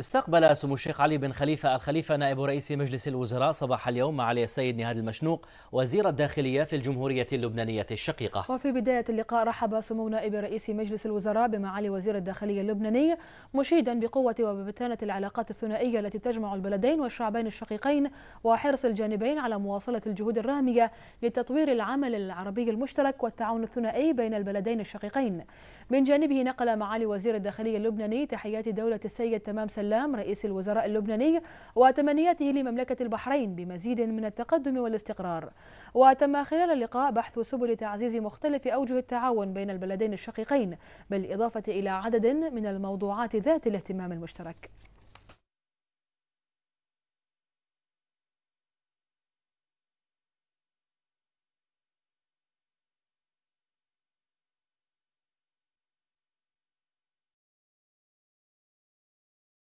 استقبل سمو الشيخ علي بن خليفة الخليفة نائب رئيس مجلس الوزراء صباح اليوم معالي السيد نهاد المشنوق وزير الداخلية في الجمهورية اللبنانية الشقيقة وفي بداية اللقاء رحب سمو نائب رئيس مجلس الوزراء بمعالي وزير الداخلية اللبناني مشيدا بقوة وبمتانة العلاقات الثنائية التي تجمع البلدين والشعبين الشقيقين وحرص الجانبين على مواصلة الجهود الرامية لتطوير العمل العربي المشترك والتعاون الثنائي بين البلدين الشقيقين من جانبه نقل معالي وزير الداخلية اللبناني تحيات دولة السيد تمام سليم سلام رئيس الوزراء اللبناني وتمنياته لمملكة البحرين بمزيد من التقدم والاستقرار وتم خلال اللقاء بحث سبل تعزيز مختلف أوجه التعاون بين البلدين الشقيقين بالإضافة إلى عدد من الموضوعات ذات الاهتمام المشترك